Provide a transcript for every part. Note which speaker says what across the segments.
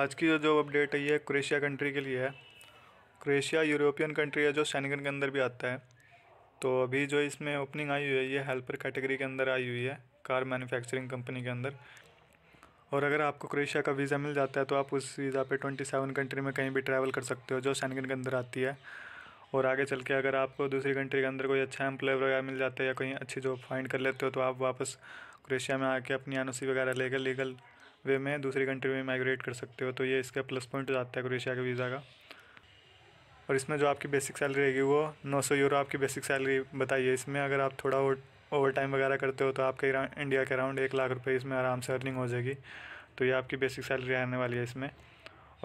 Speaker 1: आज की जो अपडेट है ये क्रोएशिया कंट्री के लिए है क्रोएशिया यूरोपियन कंट्री है जो सैनगन के अंदर भी आता है तो अभी जो इसमें ओपनिंग आई हुई है ये हेल्पर कैटेगरी के अंदर आई हुई है कार मैन्युफैक्चरिंग कंपनी के अंदर और अगर आपको क्रोएशिया का वीज़ा मिल जाता है तो आप उस वीज़ा पे ट्वेंटी सेवन कंट्री में कहीं भी ट्रैवल कर सकते हो जो सैनगन के अंदर आती है और आगे चल के अगर आपको दूसरी कंट्री के अंदर कोई अच्छा एम्प्लॉय वगैरह मिल जाता है या कहीं अच्छी जॉब फाइंड कर लेते हो तो आप वापस क्रोएशिया में आके अपनी एन वगैरह लेकर लीगल वे में दूसरी कंट्री में माइग्रेट कर सकते हो तो ये इसका प्लस पॉइंट आता है क्रोएशिया के वीज़ा का और इसमें जो आपकी बेसिक सैलरी रहेगी वो सौ यूरो आपकी बेसिक सैलरी बताइए इसमें अगर आप थोड़ा ओवर टाइम वगैरह करते हो तो आपके इंडिया के अराउंड एक लाख रुपये इसमें आराम से अर्निंग हो जाएगी तो ये आपकी बेसिक सैलरी आने वाली है इसमें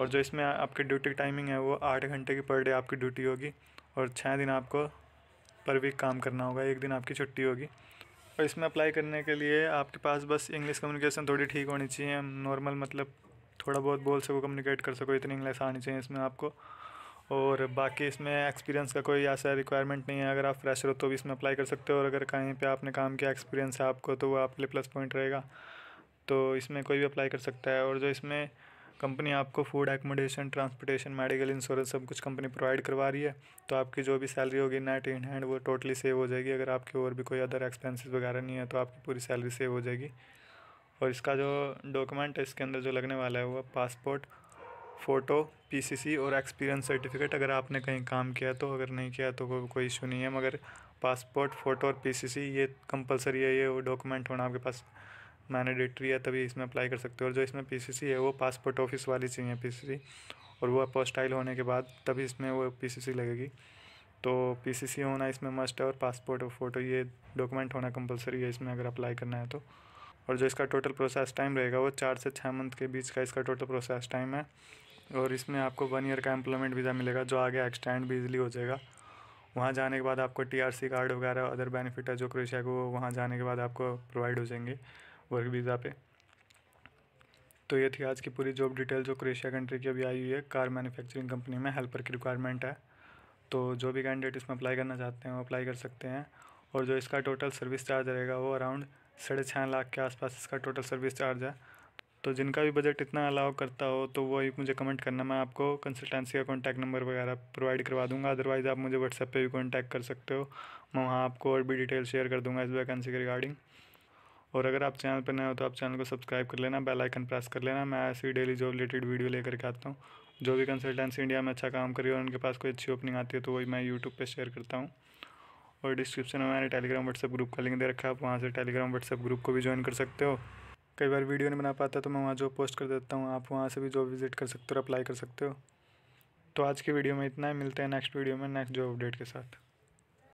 Speaker 1: और जो इसमें आपकी ड्यूटी टाइमिंग है वो आठ घंटे की पर डे आपकी ड्यूटी होगी और छः दिन आपको पर वीक काम करना होगा एक दिन आपकी छुट्टी होगी और इसमें अप्लाई करने के लिए आपके पास बस इंग्लिश कम्युनिकेशन थोड़ी ठीक होनी चाहिए नॉर्मल मतलब थोड़ा बहुत बोल सको कम्युनिकेट कर सको इतनी इंग्लिश आनी चाहिए इसमें आपको और बाकी इसमें एक्सपीरियंस का कोई ऐसा रिक्वायरमेंट नहीं है अगर आप फ्रेशर हो तो भी इसमें अप्लाई कर सकते हो और अगर कहीं पे आपने काम किया एक्सपीरियंस है आपको तो वो आपके लिए प्लस पॉइंट रहेगा तो इसमें कोई भी अप्लाई कर सकता है और जो इसमें कंपनी आपको food accommodation transportation medical insurance सब कुछ कंपनी प्रोवाइड करवा रही है तो आपकी जो भी सैलरी होगी नेट इन हैंड वो टोटली सेव हो जाएगी अगर आपके और भी कोई अदर एक्सपेंसेस वगैरह नहीं है तो आपकी पूरी सैलरी सेव हो जाएगी और इसका जो डॉक्यूमेंट है इसके अंदर जो लगने वाला है वो पासपोर्ट फ़ोटो पीसीसी और एक्सपीरियंस सर्टिफिकेट अगर आपने कहीं काम किया तो अगर नहीं किया तो को, कोई इशू नहीं है मगर पासपोर्ट फ़ोटो और पीसीसी ये कंपलसरी है ये डॉक्यूमेंट होना आपके पास मैनेडेटरी है तभी इसमें अप्लाई कर सकते हो और जो इसमें पीसीसी है वो पासपोर्ट ऑफिस वाली चाहिए पीसीसी और वो अपोस्टाइल होने के बाद तभी इसमें वो पीसीसी लगेगी तो पीसीसी होना इसमें मस्ट है और पासपोर्ट और फ़ोटो ये डॉक्यूमेंट होना कंपलसरी है इसमें अगर अप्लाई करना है तो और जो इसका टोटल प्रोसेस टाइम रहेगा वो चार से छः मंथ के बीच का इसका टोटल प्रोसेस टाइम है और इसमें आपको वन ईयर का एम्प्लॉयमेंट वीज़ा मिलेगा जो आगे एक्सटेंड भी इजली हो जाएगा वहाँ जाने के बाद आपको सी कार्ड वगैरह अदर बेनिफिट है जो क्रोशिया को वहाँ जाने के बाद आपको प्रोवाइड हो जाएंगे वर्क वीज़ा पे तो ये थी आज की पूरी जॉब डिटेल जो क्रोएशिया कंट्री की अभी आई हुई है कार मैन्युफैक्चरिंग कंपनी में हेल्पर की रिक्वायरमेंट है तो जो भी कैंडिडेट इसमें अप्लाई करना चाहते हैं वो अप्लाई कर सकते हैं और जो इसका टोटल सर्विस चार्ज रहेगा वो अराउंड साढ़े छः लाख के आसपास इसका टोटल सर्विस चार्ज है तो जिनका भी बजट इतना अलाउ करता हो तो वो एक मुझे कमेंट करना मैं आपको कंसल्टेंसी का कॉन्टैक्ट नंबर वगैरह प्रोवाइड करवा दूंगा अदरवाइज़ आप मुझे व्हाट्सएप पे भी कॉन्टैक्ट कर सकते हो मैं वहाँ आपको और भी डिटेल शेयर कर दूंगा इस वैकेंसी के रिगार्डिंग और अगर आप चैनल पर नए हो तो आप चैनल को सब्सक्राइब कर लेना बेल आइकन प्रेस कर लेना मैं ऐसी डेली जॉब रिलेटेड वीडियो लेकर के आता हूँ जो भी कंसल्टेंसी इंडिया में अच्छा काम करी और उनके पास कोई अच्छी ओपनिंग आती है तो वही मैं यूट्यूब पर शेयर करता हूँ और डिस्क्रिप्शन में मैंने टेलीग्राम व्हाट्सअप ग्रुप का लिंक दे रखा है आप वहाँ से टेलीग्राम व्हाट्सअप ग्रुप को भी ज्वाइन कर सकते हो कई बार वीडियो नहीं बना पाता तो मैं वहाँ जो पोस्ट कर देता हूँ आप वहाँ से भी जॉब विजिट कर सकते हो अप्लाई कर सकते हो तो आज की वीडियो में इतना ही मिलते हैं नेक्स्ट वीडियो में नेक्स्ट जॉब अपडेट के साथ